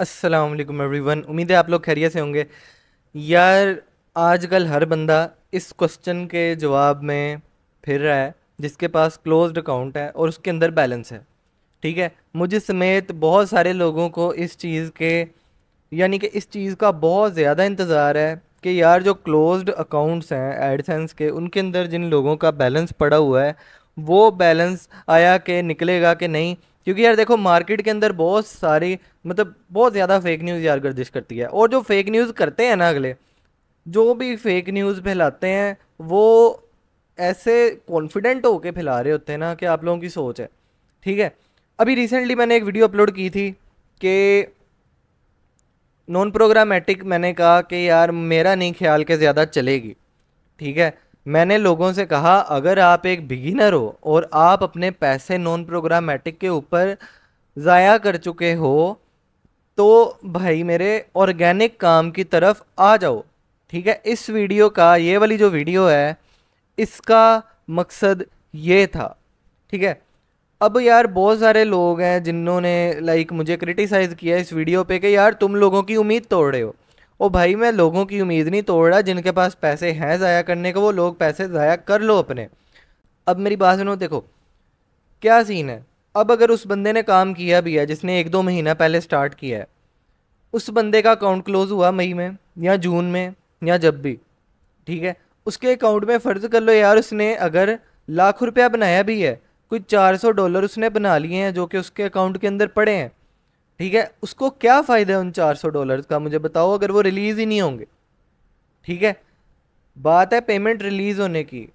अस्सलाम वालेकुम एवरीवन उम्मीद है आप लोग खैरियत से होंगे यार आजकल हर बंदा इस क्वेश्चन के जवाब में फिर रहा है जिसके पास क्लोज्ड अकाउंट है और उसके अंदर बैलेंस है ठीक है मुझे समेत बहुत सारे लोगों को इस चीज़ के यानी कि इस चीज़ का बहुत ज़्यादा इंतज़ार है कि यार जो क्लोज्ड अकाउंट्स हैं एडसेंस के उनके अंदर जिन लोगों का बैलेंस पड़ा हुआ है वो बैलेंस आया कि निकलेगा कि नहीं क्योंकि यार देखो मार्केट के अंदर बहुत सारी मतलब बहुत ज़्यादा फेक न्यूज़ यार गर्दिश करती है और जो फेक न्यूज़ करते हैं ना अगले जो भी फेक न्यूज़ फैलाते हैं वो ऐसे कॉन्फिडेंट होके फैला रहे होते हैं ना कि आप लोगों की सोच है ठीक है अभी रिसेंटली मैंने एक वीडियो अपलोड की थी कि नॉन प्रोग्रामेटिक मैंने कहा कि यार मेरा नहीं ख्याल के ज़्यादा चलेगी ठीक है मैंने लोगों से कहा अगर आप एक बिगिनर हो और आप अपने पैसे नॉन प्रोग्रामेटिक के ऊपर ज़ाया कर चुके हो तो भाई मेरे ऑर्गेनिक काम की तरफ आ जाओ ठीक है इस वीडियो का ये वाली जो वीडियो है इसका मकसद ये था ठीक है अब यार बहुत सारे लोग हैं जिन्होंने लाइक मुझे क्रिटिसाइज़ किया इस वीडियो पे कि यार तुम लोगों की उम्मीद तोड़ रहे हो ओ भाई मैं लोगों की उम्मीद नहीं तोड़ रहा जिनके पास पैसे हैं ज़ाया करने को वो लोग पैसे ज़ाया कर लो अपने अब मेरी बात सुनो देखो क्या सीन है अब अगर उस बंदे ने काम किया भी है जिसने एक दो महीना पहले स्टार्ट किया है उस बंदे का अकाउंट क्लोज़ हुआ मई में या जून में या जब भी ठीक है उसके अकाउंट में फ़र्ज़ कर लो यार उसने अगर लाख रुपया बनाया भी है कुछ चार सौ डॉलर उसने बना लिए हैं जो कि उसके अकाउंट के अंदर पड़े हैं ठीक है उसको क्या फ़ायदा है उन चार सौ डॉलर का मुझे बताओ अगर वो रिलीज़ ही नहीं होंगे ठीक है बात है पेमेंट रिलीज़ होने की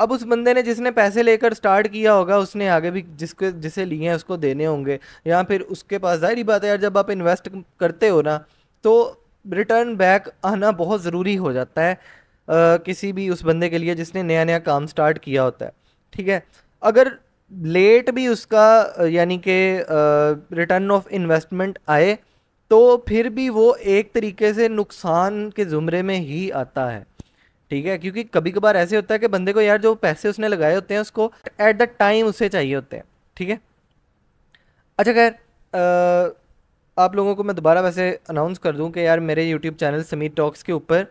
अब उस बंदे ने जिसने पैसे लेकर स्टार्ट किया होगा उसने आगे भी जिसके जिसे लिए हैं उसको देने होंगे या फिर उसके पास जाहिर बात है यार जब आप इन्वेस्ट करते हो ना तो रिटर्न बैक आना बहुत ज़रूरी हो जाता है आ, किसी भी उस बंदे के लिए जिसने नया नया काम स्टार्ट किया होता है ठीक है अगर लेट भी उसका यानी कि रिटर्न ऑफ इन्वेस्टमेंट आए तो फिर भी वो एक तरीके से नुकसान के ज़ुमरे में ही आता है ठीक है क्योंकि कभी कभार ऐसे होता है कि बंदे को यार जो पैसे उसने लगाए होते हैं उसको एट द टाइम उसे चाहिए होते हैं ठीक है अच्छा खैर आप लोगों को मैं दोबारा वैसे अनाउंस कर दूं कि यार मेरे यूट्यूब चैनल समीर टॉक्स के ऊपर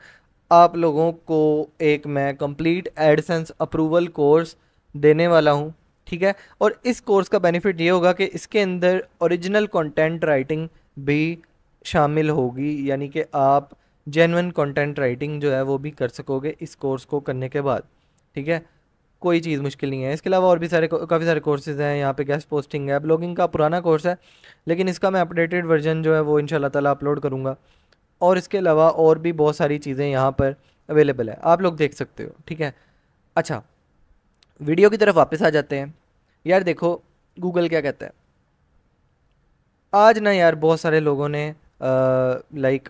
आप लोगों को एक मैं कंप्लीट एडसेंस अप्रूवल कोर्स देने वाला हूँ ठीक है और इस कोर्स का बेनिफिट ये होगा कि इसके अंदर ओरिजिनल कंटेंट राइटिंग भी शामिल होगी यानी कि आप जेनवन कंटेंट राइटिंग जो है वो भी कर सकोगे इस कोर्स को करने के बाद ठीक है कोई चीज़ मुश्किल नहीं है इसके अलावा और भी सारे काफ़ी सारे कोर्सेज हैं यहाँ पे गेस्ट पोस्टिंग है ब्लॉगिंग का पुराना कोर्स है लेकिन इसका मैं अपडेटेड वर्जन जो है वो इन ताला अपलोड करूँगा और इसके अलावा और भी बहुत सारी चीज़ें यहाँ पर अवेलेबल है आप लोग देख सकते हो ठीक है अच्छा वीडियो की तरफ वापस आ जाते हैं यार देखो गूगल क्या कहता है आज ना यार बहुत सारे लोगों ने लाइक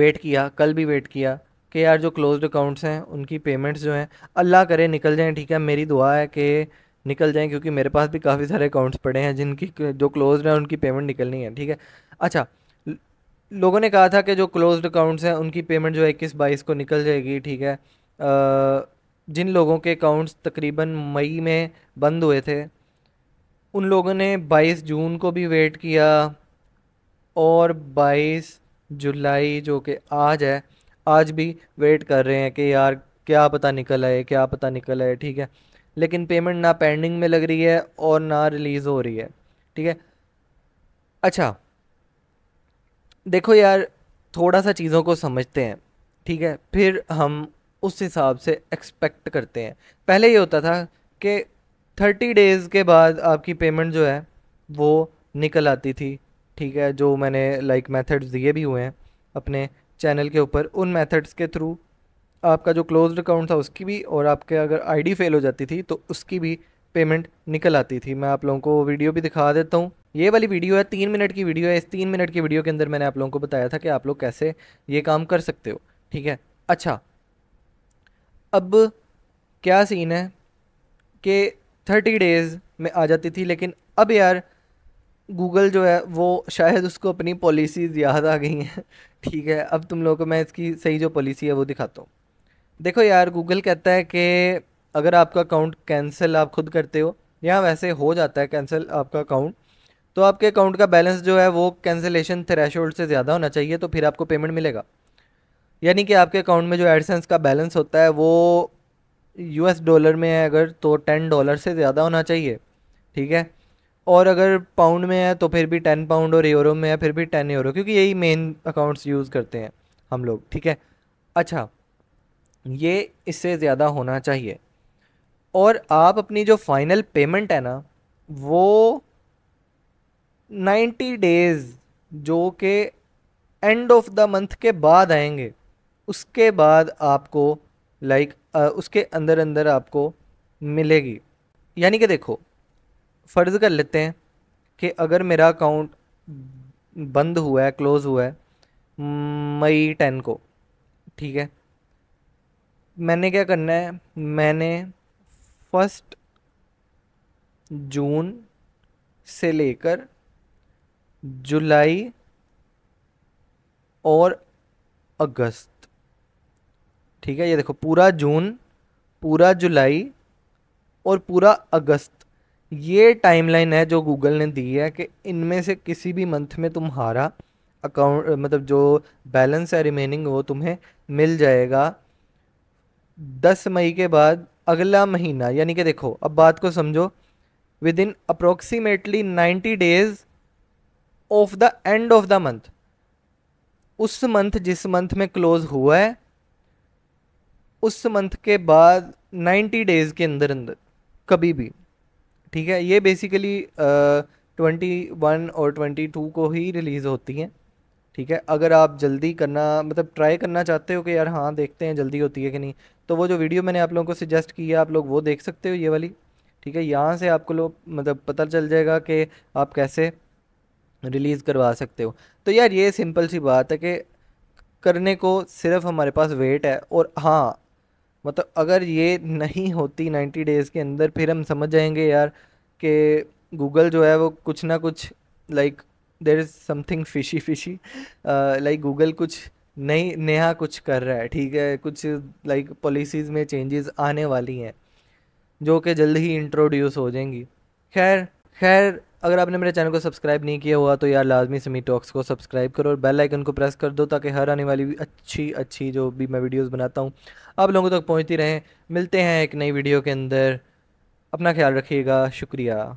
वेट किया कल भी वेट किया कि यार जो क्लोज्ड अकाउंट्स हैं उनकी पेमेंट्स जो हैं अल्लाह करे निकल जाएं ठीक है मेरी दुआ है कि निकल जाएं क्योंकि मेरे पास भी काफ़ी सारे अकाउंट्स पड़े हैं जिनकी जो क्लोज्ड हैं उनकी पेमेंट निकलनी है ठीक है अच्छा लोगों ने कहा था कि जो क्लोज्ड अकाउंट्स हैं उनकी पेमेंट जो है इक्कीस बाईस को निकल जाएगी ठीक है आ, जिन लोगों के अकाउंट्स तकरीबन मई में बंद हुए थे उन लोगों ने 22 जून को भी वेट किया और 22 जुलाई जो कि आज है आज भी वेट कर रहे हैं कि यार क्या पता निकल आए क्या पता निकल आए ठीक है लेकिन पेमेंट ना पेंडिंग में लग रही है और ना रिलीज़ हो रही है ठीक है अच्छा देखो यार थोड़ा सा चीज़ों को समझते हैं ठीक है फिर हम उस हिसाब से एक्सपेक्ट करते हैं पहले ये होता था कि थर्टी डेज़ के बाद आपकी पेमेंट जो है वो निकल आती थी ठीक है जो मैंने लाइक मेथड्स दिए भी हुए हैं अपने चैनल के ऊपर उन मेथड्स के थ्रू आपका जो क्लोज अकाउंट था उसकी भी और आपके अगर आईडी फेल हो जाती थी तो उसकी भी पेमेंट निकल आती थी मैं आप लोगों को वीडियो भी दिखा देता हूँ ये वाली वीडियो है तीन मिनट की वीडियो है इस तीन मिनट की वीडियो के अंदर मैंने आप लोगों को बताया था कि आप लोग कैसे ये काम कर सकते हो ठीक है अच्छा अब क्या सीन है कि थर्टी डेज़ में आ जाती थी लेकिन अब यार गूगल जो है वो शायद उसको अपनी पॉलिसीज़ याद आ गई हैं ठीक है अब तुम लोगों को मैं इसकी सही जो पॉलिसी है वो दिखाता हूँ देखो यार गूगल कहता है कि अगर आपका अकाउंट कैंसिल आप खुद करते हो या वैसे हो जाता है कैंसिल आपका अकाउंट तो आपके अकाउंट का बैलेंस जो है वो कैंसिलेशन थ्रेशोल्ड से ज़्यादा होना चाहिए तो फिर आपको पेमेंट मिलेगा यानी कि आपके अकाउंट में जो एडसेंस का बैलेंस होता है वो यूएस डॉलर में है अगर तो टेन डॉलर से ज़्यादा होना चाहिए ठीक है और अगर पाउंड में है तो फिर भी टेन पाउंड और यूरो में है फिर भी टेन यूरो क्योंकि यही मेन अकाउंट्स यूज़ करते हैं हम लोग ठीक है अच्छा ये इससे ज़्यादा होना चाहिए और आप अपनी जो फाइनल पेमेंट है ना वो नाइन्टी डेज़ जो कि एंड ऑफ द मंथ के बाद आएंगे उसके बाद आपको लाइक उसके अंदर अंदर आपको मिलेगी यानी कि देखो फ़र्ज़ कर लेते हैं कि अगर मेरा अकाउंट बंद हुआ है क्लोज़ हुआ है मई टेन को ठीक है मैंने क्या करना है मैंने फर्स्ट जून से लेकर जुलाई और अगस्त ठीक है ये देखो पूरा जून पूरा जुलाई और पूरा अगस्त ये टाइमलाइन है जो गूगल ने दी है कि इनमें से किसी भी मंथ में तुम्हारा अकाउंट मतलब जो बैलेंस है रिमेनिंग वो तुम्हें मिल जाएगा दस मई के बाद अगला महीना यानी कि देखो अब बात को समझो within approximately ninety days of the end of the month उस मंथ जिस मंथ में क्लोज हुआ है उस मंथ के बाद 90 डेज़ के अंदर अंदर कभी भी ठीक है ये बेसिकली ट्वेंटी वन और ट्वेंटी टू को ही रिलीज़ होती हैं ठीक है अगर आप जल्दी करना मतलब ट्राई करना चाहते हो कि यार हाँ देखते हैं जल्दी होती है कि नहीं तो वो जो वीडियो मैंने आप लोगों को सजेस्ट की है आप लोग वो देख सकते हो ये वाली ठीक है यहाँ से आपको लोग मतलब पता चल जाएगा कि आप कैसे रिलीज़ करवा सकते हो तो यार ये सिंपल सी बात है कि करने को सिर्फ हमारे पास वेट है और हाँ मतलब अगर ये नहीं होती नाइन्टी डेज़ के अंदर फिर हम समझ जाएंगे यार कि गूगल जो है वो कुछ ना कुछ like there is something fishy fishy like Google कुछ नई नया कुछ कर रहा है ठीक है कुछ लाइक like, पॉलिसीज़ में चेंजेस आने वाली हैं जो कि जल्द ही इंट्रोड्यूस हो जाएंगी खैर खैर अगर आपने मेरे चैनल को सब्सक्राइब नहीं किया हुआ तो यार लाजमी समी टॉक्स को सब्सक्राइब करो और बेल आइकन को प्रेस कर दो ताकि हर आने वाली अच्छी अच्छी जो भी मैं वीडियोस बनाता हूँ आप लोगों तक पहुँचती रहें मिलते हैं एक नई वीडियो के अंदर अपना ख्याल रखिएगा शुक्रिया